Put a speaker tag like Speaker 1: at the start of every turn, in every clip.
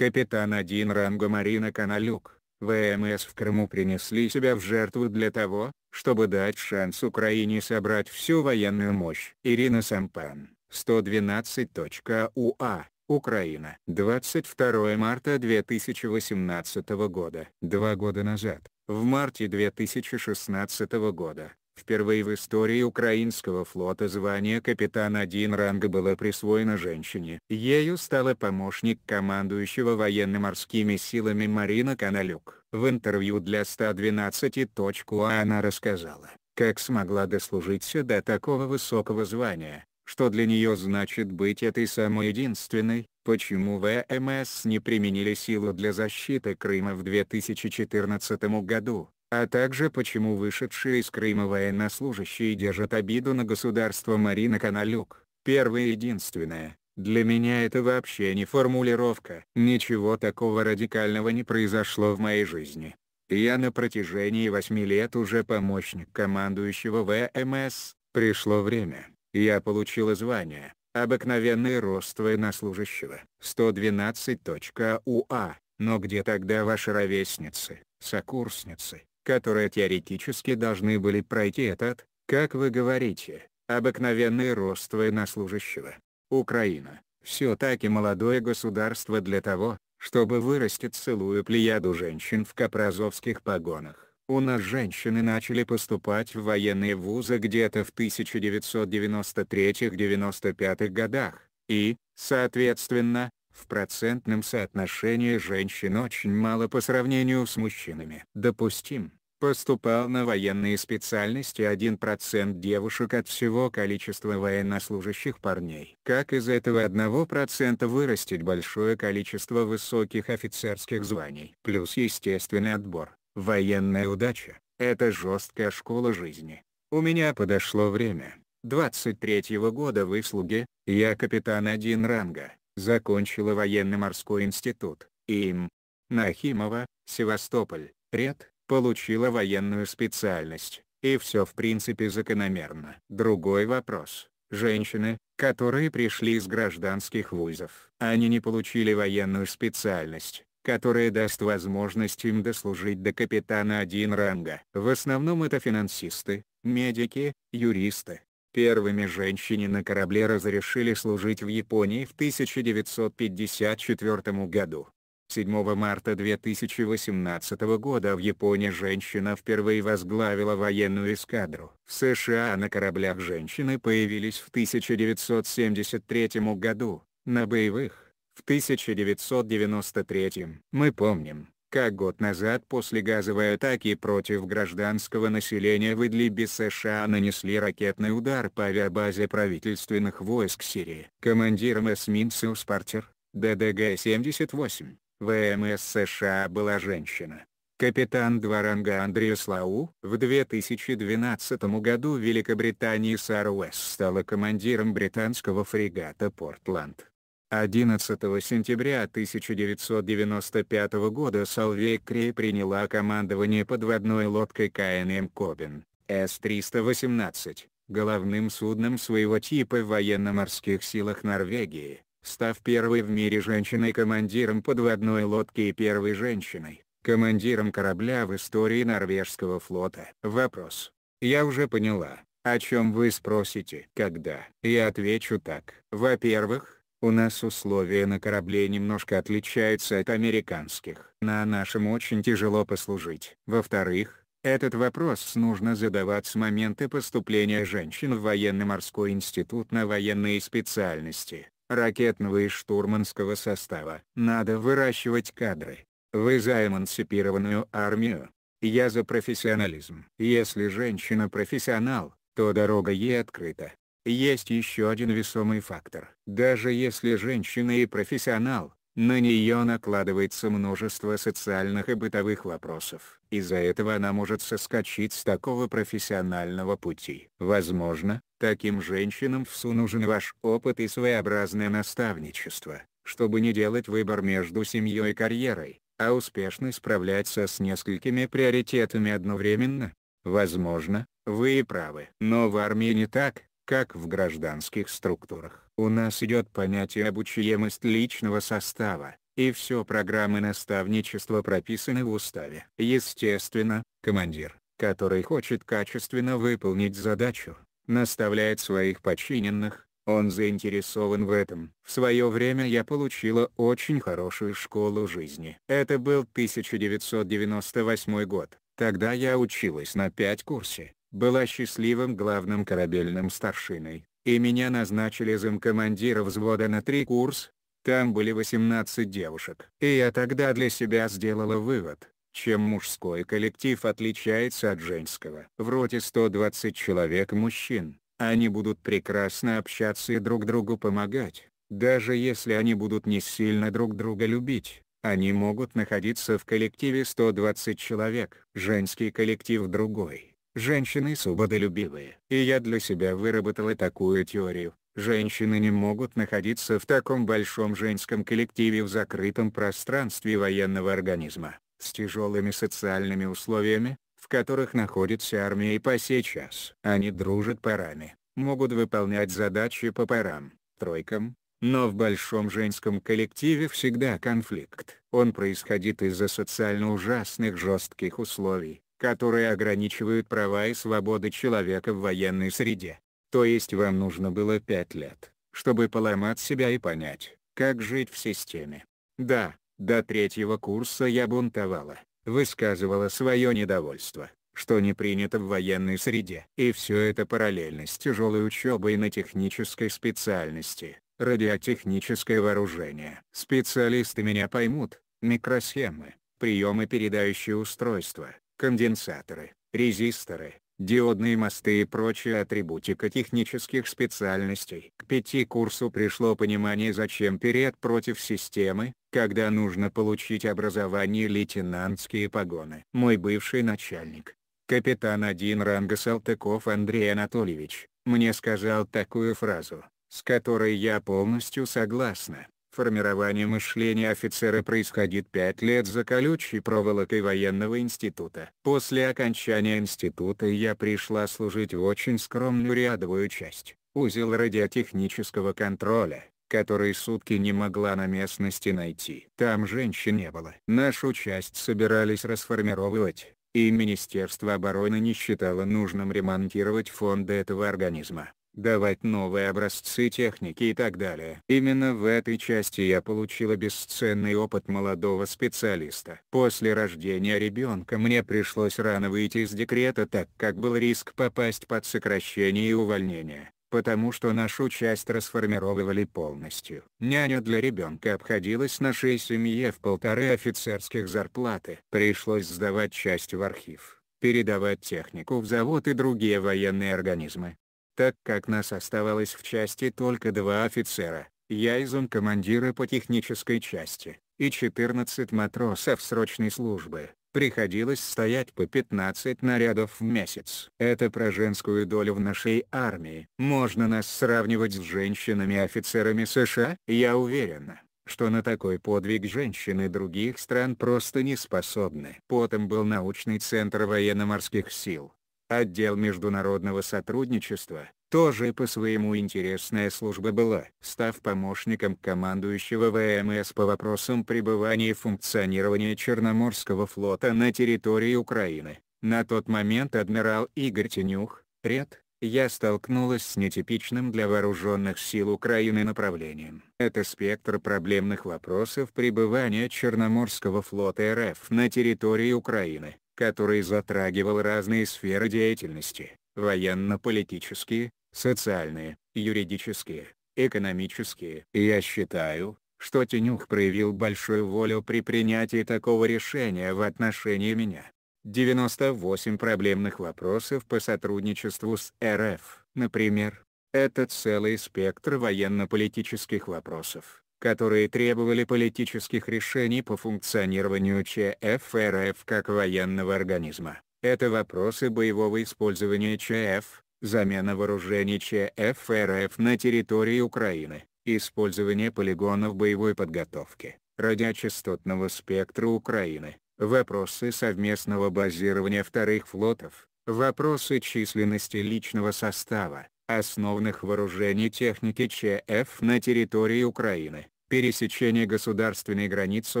Speaker 1: Капитан Один ранга Марина Каналюк, ВМС в Крыму принесли себя в жертву для того, чтобы дать шанс Украине собрать всю военную мощь. Ирина Сампан, 112.уа, а, Украина. 22 марта 2018 года. Два года назад, в марте 2016 года, Впервые в истории украинского флота звание капитан один ранга было присвоено женщине. Ею стала помощник командующего военно-морскими силами Марина Каналюк. В интервью для 112.ua а» она рассказала, как смогла дослужиться до такого высокого звания, что для нее значит быть этой самой единственной, почему ВМС э эм не применили силу для защиты Крыма в 2014 году, а также почему вышедшие из Крыма военнослужащие держат обиду на государство Марина Каналюк. Первое и единственное, для меня это вообще не формулировка. Ничего такого радикального не произошло в моей жизни. Я на протяжении восьми лет уже помощник командующего ВМС, пришло время, я получил звание, обыкновенный рост военнослужащего, 112.уа, а. но где тогда ваши ровесницы, сокурсницы, которые теоретически должны были пройти этот, как вы говорите, обыкновенный рост военнослужащего. Украина – все таки молодое государство для того, чтобы вырастить целую плеяду женщин в капразовских погонах. У нас женщины начали поступать в военные вузы где-то в 1993-95 годах, и, соответственно, в процентном соотношении женщин очень мало по сравнению с мужчинами. Допустим, поступал на военные специальности 1% девушек от всего количества военнослужащих парней. Как из этого 1% вырастить большое количество высоких офицерских званий? Плюс естественный отбор, военная удача, это жесткая школа жизни. У меня подошло время. 23-го года выслуги, я капитан один ранга, закончила военно-морской институт, им. Нахимова, Севастополь, Ред, получила военную специальность, и все в принципе закономерно. Другой вопрос. Женщины, которые пришли из гражданских вузов, они не получили военную специальность, которая даст возможность им дослужить до капитана один ранга. В основном это финансисты, медики, юристы. Первыми женщине на корабле разрешили служить в Японии в 1954 году. 7 марта 2018 года в Японии женщина впервые возглавила военную эскадру. В США на кораблях женщины появились в 1973 году, на боевых — в 1993. Мы помним, как год назад после газовой атаки против гражданского населения в Идлибе США нанесли ракетный удар по авиабазе правительственных войск Сирии. Командиром эсминца «Спартер», ДДГ-78, ВМС США была женщина. Капитан два ранга Андрес В 2012 году в Великобритании Сара Уэс стала командиром британского фрегата «Портланд». 11 сентября 1995 года Салвей Крей приняла командование подводной лодкой КНМ «Кобин» С-318, головным судном своего типа в военно-морских силах Норвегии став первой в мире женщиной-командиром подводной лодки и первой женщиной, командиром корабля в истории норвежского флота. Вопрос. Я уже поняла, о чем вы спросите. Когда? Я отвечу так. Во-первых, у нас условия на корабле немножко отличаются от американских. На нашем очень тяжело послужить. Во-вторых, этот вопрос нужно задавать с момента поступления женщин в военно-морской институт на военные специальности ракетного и штурманского состава. Надо выращивать кадры. Вы за эмансипированную армию. Я за профессионализм. Если женщина профессионал, то дорога ей открыта. Есть еще один весомый фактор. Даже если женщина и профессионал, на нее накладывается множество социальных и бытовых вопросов. Из-за этого она может соскочить с такого профессионального пути. Возможно, таким женщинам всу нужен ваш опыт и своеобразное наставничество, чтобы не делать выбор между семьей и карьерой, а успешно справляться с несколькими приоритетами одновременно. Возможно, вы и правы. Но в армии не так, как в гражданских структурах. У нас идет понятие обучаемость личного состава, и все программы наставничества прописаны в уставе. Естественно, командир, который хочет качественно выполнить задачу, наставляет своих подчиненных, он заинтересован в этом. В свое время я получила очень хорошую школу жизни. Это был 1998 год. Тогда я училась на пять курсе, была счастливым главным корабельным старшиной и меня назначили замкомандира взвода на три курс, там были 18 девушек. И я тогда для себя сделала вывод, чем мужской коллектив отличается от женского. В роте 120 человек мужчин, они будут прекрасно общаться и друг другу помогать, даже если они будут не сильно друг друга любить. Они могут находиться в коллективе 120 человек. Женский коллектив другой. Женщины свободолюбивые. И я для себя выработала такую теорию. Женщины не могут находиться в таком большом женском коллективе в закрытом пространстве военного организма, с тяжелыми социальными условиями, в которых находится армия и по сей час. Они дружат парами, могут выполнять задачи по парам, тройкам, но в большом женском коллективе всегда конфликт. Он происходит из-за социально ужасных жестких условий, которые ограничивают права и свободы человека в военной среде. То есть вам нужно было 5 лет, чтобы поломать себя и понять, как жить в системе. Да, до третьего курса я бунтовала, высказывала свое недовольство, что не принято в военной среде. И все это параллельно с тяжелой учебой на технической специальности, радиотехническое вооружение. Специалисты меня поймут, микросхемы, приемы передающие устройства, конденсаторы, резисторы, диодные мосты и прочая атрибутика технических специальностей. К пяти курсу пришло понимание зачем перед против системы, когда нужно получить образование лейтенантские погоны. Мой бывший начальник, капитан один ранга Салтыков Андрей Анатольевич, мне сказал такую фразу, с которой я полностью согласна. Формирование мышления офицера происходит пять лет за колючей проволокой военного института. После окончания института я пришла служить в очень скромную рядовую часть, узел радиотехнического контроля, который сутки не могла на местности найти. Там женщин не было. Нашу часть собирались расформировывать, и Министерство обороны не считало нужным ремонтировать фонды этого организма давать новые образцы техники и так далее. Именно в этой части я получила бесценный опыт молодого специалиста. После рождения ребенка мне пришлось рано выйти из декрета так как был риск попасть под сокращение и увольнение потому что нашу часть расформировывали полностью. Няня для ребенка обходилась нашей семье в полторы офицерских зарплаты. Пришлось сдавать часть в архив, передавать технику в завод и другие военные организмы так как нас оставалось в части только два офицера, я и командира по технической части, и 14 матросов срочной службы, приходилось стоять по 15 нарядов в месяц. Это про женскую долю в нашей армии. Можно нас сравнивать с женщинами-офицерами США? Я уверена, что на такой подвиг женщины других стран просто не способны. Потом был научный центр военно-морских сил, отдел международного сотрудничества, тоже по-своему интересная служба была. Став помощником командующего ВМС по вопросам пребывания и функционирования Черноморского флота на территории Украины, на тот момент адмирал Игорь Тенюх, Ред, я столкнулась с нетипичным для вооруженных сил Украины направлением. Это спектр проблемных вопросов пребывания Черноморского флота РФ на территории Украины, который затрагивал разные сферы деятельности, военно-политические, социальные, юридические, экономические. я считаю, что Тенюх проявил большую волю при принятии такого решения в отношении меня. 98 проблемных вопросов по сотрудничеству с РФ, например, это целый спектр военно-политических вопросов, которые требовали политических решений по функционированию ЧФРФ как военного организма. Это вопросы боевого использования ЧФ, замена вооружений ЧФ РФ на территории Украины, использование полигонов боевой подготовки, радиочастотного спектра Украины, вопросы совместного базирования вторых флотов, вопросы численности личного состава, основных вооружений техники ЧФ на территории Украины, пересечение государственной границы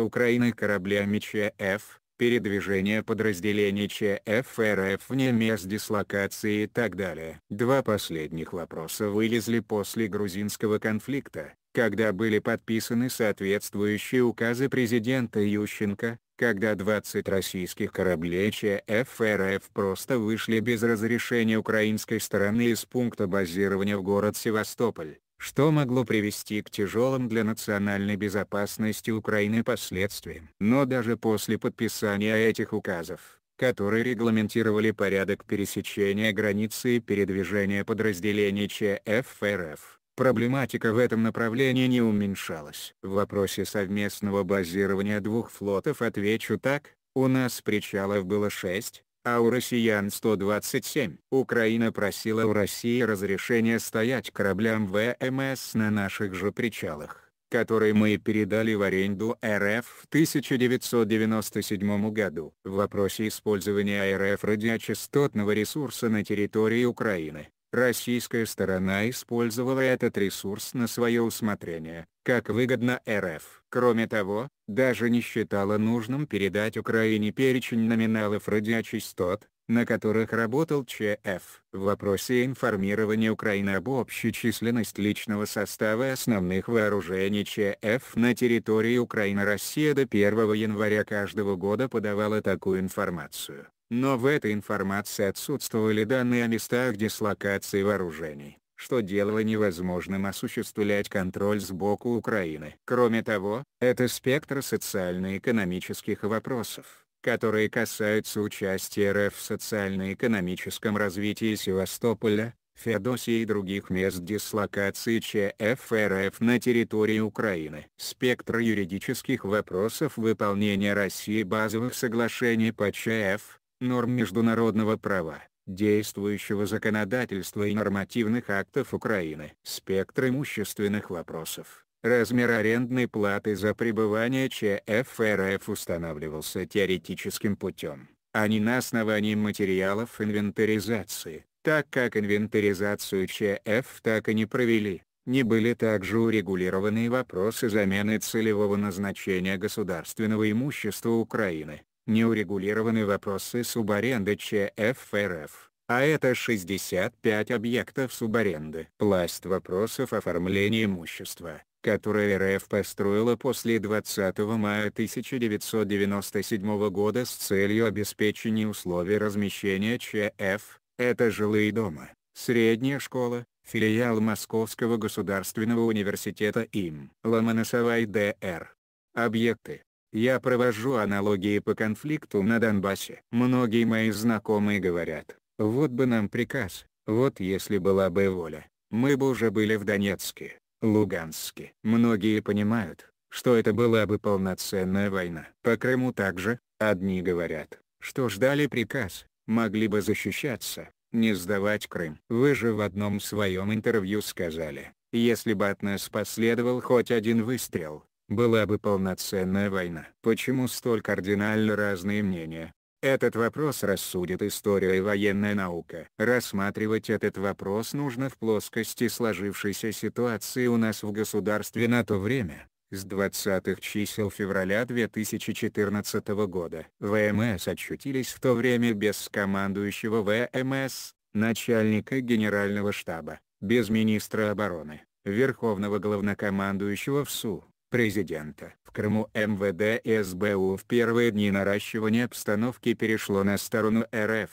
Speaker 1: Украины кораблями ЧФ, передвижение подразделений ЧФРФ РФ вне мест дислокации и так далее. Два последних вопроса вылезли после грузинского конфликта, когда были подписаны соответствующие указы президента Ющенко, когда 20 российских кораблей ЧФРФ просто вышли без разрешения украинской стороны из пункта базирования в город Севастополь что могло привести к тяжелым для национальной безопасности Украины последствиям. Но даже после подписания этих указов, которые регламентировали порядок пересечения границы и передвижения подразделений ЧФРФ, проблематика в этом направлении не уменьшалась. В вопросе совместного базирования двух флотов отвечу так, у нас причалов было шесть, а у россиян 127. Украина просила у России разрешения стоять кораблям ВМС на наших же причалах, которые мы передали в аренду РФ в 1997 году. В вопросе использования РФ радиочастотного ресурса на территории Украины Российская сторона использовала этот ресурс на свое усмотрение, как выгодно РФ. Кроме того, даже не считала нужным передать Украине перечень номиналов радиочастот, на которых работал ЧФ. В вопросе информирования Украины об общей численности личного состава и основных вооружений ЧФ на территории Украины Россия до 1 января каждого года подавала такую информацию но в этой информации отсутствовали данные о местах дислокации вооружений, что делало невозможным осуществлять контроль сбоку Украины. Кроме того, это спектр социально-экономических вопросов которые касаются участия РФ в социально-экономическом развитии Севастополя, Феодосии и других мест дислокации ЧФРФ на территории Украины. Спектр юридических вопросов выполнения России базовых соглашений по ЧФ, норм международного права, действующего законодательства и нормативных актов Украины. Спектр имущественных вопросов. Размер арендной платы за пребывание ЧФРФ устанавливался теоретическим путем, а не на основании материалов инвентаризации, так как инвентаризацию ЧФ так и не провели. Не были также урегулированы вопросы замены целевого назначения государственного имущества Украины не урегулированы вопросы субаренды ЧФРФ, а это 65 объектов субаренды. Пласт вопросов оформления имущества, которое РФ построила после 20 мая 1997 года с целью обеспечения условий размещения ЧФ, это жилые дома, средняя школа, филиал Московского государственного университета им. Ломоносова и ДР. Объекты я провожу аналогии по конфликту на Донбассе. Многие мои знакомые говорят, вот бы нам приказ, вот если была бы воля, мы бы уже были в Донецке, Луганске. Многие понимают, что это была бы полноценная война. По Крыму также, одни говорят, что ждали приказ, могли бы защищаться, не сдавать Крым. Вы же в одном своем интервью сказали, если бы от нас последовал хоть один выстрел, была бы полноценная война. Почему столь кардинально разные мнения? Этот вопрос рассудит история и военная наука. Рассматривать этот вопрос нужно в плоскости сложившейся ситуации у нас в государстве на то время, с 20-х чисел февраля 2014 года. ВМС очутились в то время без командующего ВМС, начальника генерального штаба, без министра обороны, верховного главнокомандующего ВСУ, президента. В Крыму МВД и СБУ в первые дни наращивания обстановки перешло на сторону РФ.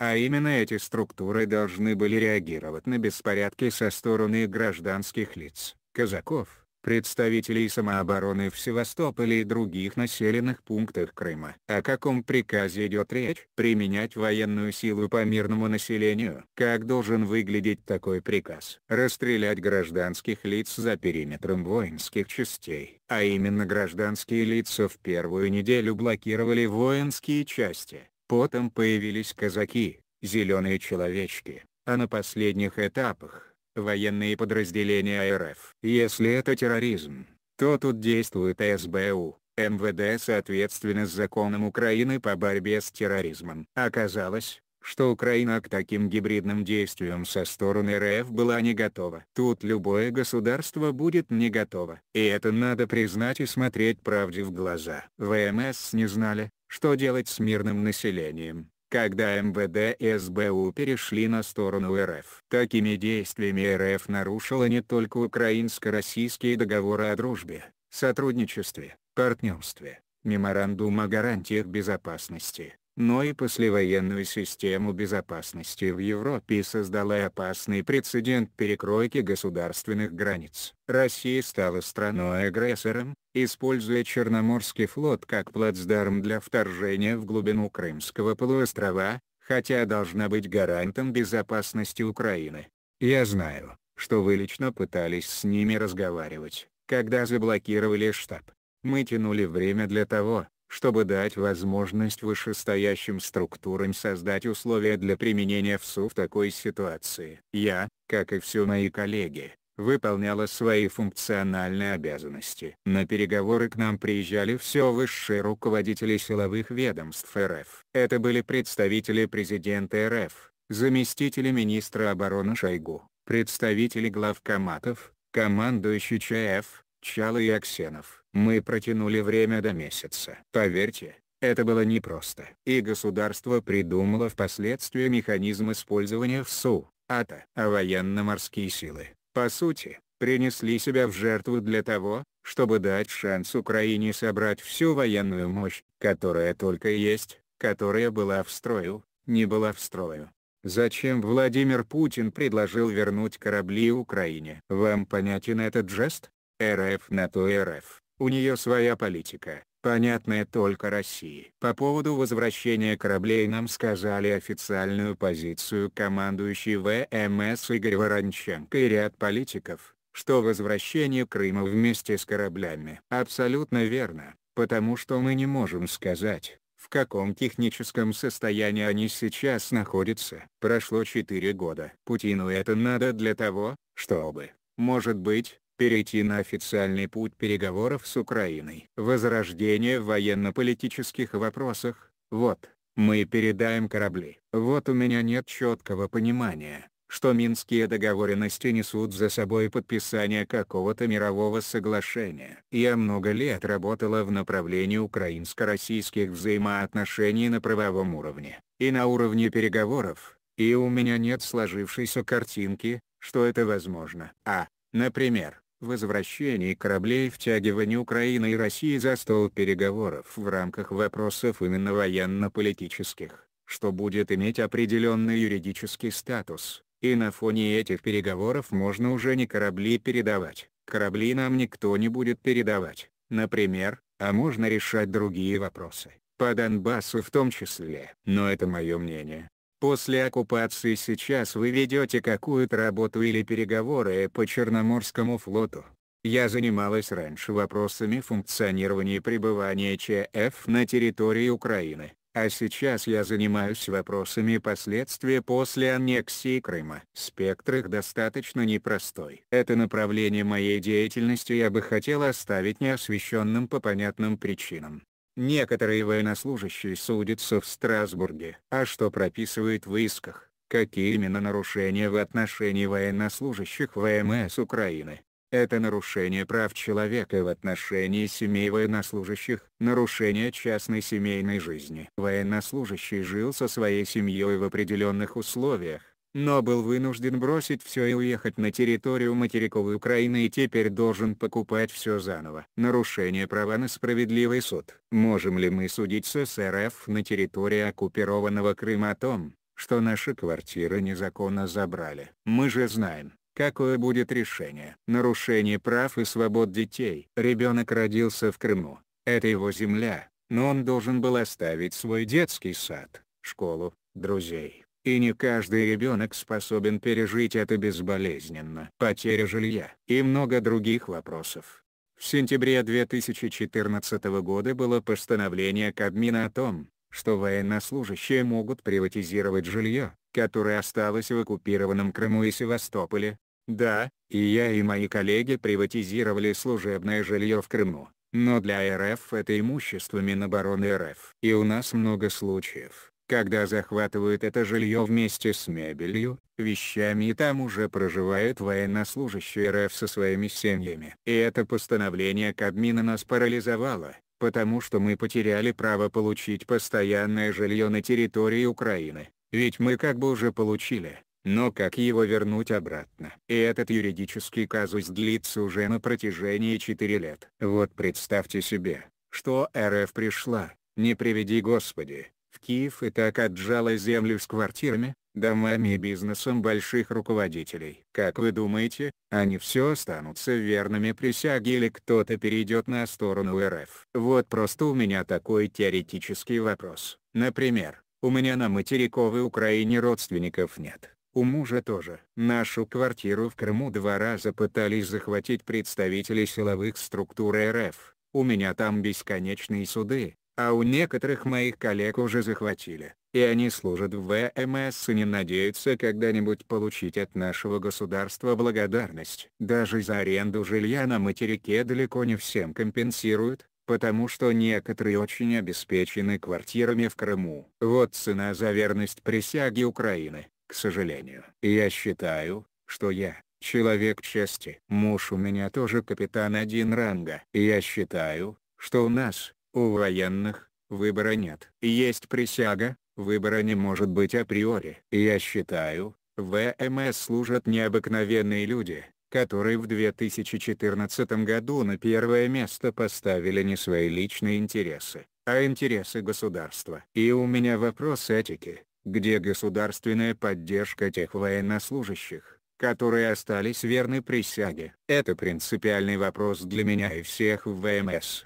Speaker 1: А именно эти структуры должны были реагировать на беспорядки со стороны гражданских лиц, казаков, представителей самообороны в Севастополе и других населенных пунктах Крыма. О каком приказе идет речь? Применять военную силу по мирному населению. Как должен выглядеть такой приказ? Расстрелять гражданских лиц за периметром воинских частей. А именно гражданские лица в первую неделю блокировали воинские части. Потом появились казаки, зеленые человечки, а на последних этапах военные подразделения РФ. Если это терроризм, то тут действует СБУ, МВД соответственно с законом Украины по борьбе с терроризмом. Оказалось, что Украина к таким гибридным действиям со стороны РФ была не готова. Тут любое государство будет не готово. И это надо признать и смотреть правде в глаза. ВМС не знали, что делать с мирным населением когда МВД и СБУ перешли на сторону РФ. Такими действиями РФ нарушила не только украинско-российские договоры о дружбе, сотрудничестве, партнерстве, меморандум о гарантиях безопасности, но и послевоенную систему безопасности в Европе создала опасный прецедент перекройки государственных границ. Россия стала страной-агрессором, используя Черноморский флот как плацдарм для вторжения в глубину Крымского полуострова, хотя должна быть гарантом безопасности Украины. Я знаю, что вы лично пытались с ними разговаривать, когда заблокировали штаб. Мы тянули время для того, чтобы дать возможность вышестоящим структурам создать условия для применения ВСУ в такой ситуации. Я, как и все мои коллеги, выполняла свои функциональные обязанности. На переговоры к нам приезжали все высшие руководители силовых ведомств РФ. Это были представители президента РФ, заместители министра обороны Шойгу, представители главкоматов, командующий ЧАЭФ, Чалы и Аксенов мы протянули время до месяца. Поверьте, это было непросто. И государство придумало впоследствии механизм использования в СУ, АТО. А военно-морские силы, по сути, принесли себя в жертву для того, чтобы дать шанс Украине собрать всю военную мощь, которая только есть, которая была в строю, не была в строю. Зачем Владимир Путин предложил вернуть корабли Украине? Вам понятен этот жест? РФ на то РФ. У нее своя политика, понятная только России. По поводу возвращения кораблей нам сказали официальную позицию командующий ВМС Игорь Воронченко и ряд политиков, что возвращение Крыма вместе с кораблями. Абсолютно верно, потому что мы не можем сказать, в каком техническом состоянии они сейчас находятся. Прошло 4 года. Путину это надо для того, чтобы, может быть, перейти на официальный путь переговоров с Украиной. Возрождение в военно-политических вопросах, вот, мы передаем корабли. Вот у меня нет четкого понимания, что минские договоренности несут за собой подписание какого-то мирового соглашения. Я много лет работала в направлении украинско-российских взаимоотношений на правовом уровне, и на уровне переговоров, и у меня нет сложившейся картинки, что это возможно. А, например, Возвращение кораблей втягивание Украины и России за стол переговоров в рамках вопросов именно военно-политических, что будет иметь определенный юридический статус, и на фоне этих переговоров можно уже не корабли передавать, корабли нам никто не будет передавать, например, а можно решать другие вопросы, по Донбассу в том числе. Но это мое мнение. После оккупации сейчас вы ведете какую-то работу или переговоры по Черноморскому флоту. Я занималась раньше вопросами функционирования и пребывания ЧФ на территории Украины, а сейчас я занимаюсь вопросами последствий после аннексии Крыма. Спектр их достаточно непростой. Это направление моей деятельности я бы хотел оставить неосвещенным по понятным причинам. Некоторые военнослужащие судятся в Страсбурге. А что прописывают в исках? Какие именно нарушения в отношении военнослужащих ВМС Украины? Это нарушение прав человека в отношении семей военнослужащих, нарушение частной семейной жизни. Военнослужащий жил со своей семьей в определенных условиях, но был вынужден бросить все и уехать на территорию материковой Украины и теперь должен покупать все заново. Нарушение права на справедливый суд. Можем ли мы судить с РФ на территории оккупированного Крыма о том, что наши квартиры незаконно забрали? Мы же знаем, какое будет решение. Нарушение прав и свобод детей. Ребенок родился в Крыму, это его земля, но он должен был оставить свой детский сад, школу, друзей. И не каждый ребенок способен пережить это безболезненно. Потеря жилья и много других вопросов. В сентябре 2014 года было постановление Кабмина о том, что военнослужащие могут приватизировать жилье, которое осталось в оккупированном Крыму и Севастополе. Да, и я и мои коллеги приватизировали служебное жилье в Крыму, но для РФ это имущество Минобороны РФ. И у нас много случаев, когда захватывают это жилье вместе с мебелью, вещами и там уже проживают военнослужащие РФ со своими семьями. И это постановление Кабмина нас парализовало, потому что мы потеряли право получить постоянное жилье на территории Украины, ведь мы как бы уже получили, но как его вернуть обратно? И этот юридический казус длится уже на протяжении 4 лет. Вот представьте себе, что РФ пришла, не приведи Господи, в Киев и так отжала землю с квартирами, домами и бизнесом больших руководителей. Как вы думаете, они все останутся верными присяге или кто-то перейдет на сторону РФ? Вот просто у меня такой теоретический вопрос. Например, у меня на материковой Украине родственников нет. У мужа тоже. Нашу квартиру в Крыму два раза пытались захватить представители силовых структур РФ. У меня там бесконечные суды, а у некоторых моих коллег уже захватили, и они служат в ВМС и не надеются когда-нибудь получить от нашего государства благодарность. Даже за аренду жилья на материке далеко не всем компенсируют, потому что некоторые очень обеспечены квартирами в Крыму. Вот цена за верность присяге Украины, к сожалению. Я считаю, что я, человек чести. Муж у меня тоже капитан один ранга. Я считаю, что у нас, у военных, выбора нет. Есть присяга, выбора не может быть априори. Я считаю, в ВМС служат необыкновенные люди, которые в 2014 году на первое место поставили не свои личные интересы, а интересы государства. И у меня вопрос этики, где государственная поддержка тех военнослужащих, которые остались верны присяге? Это принципиальный вопрос для меня и всех в ВМС.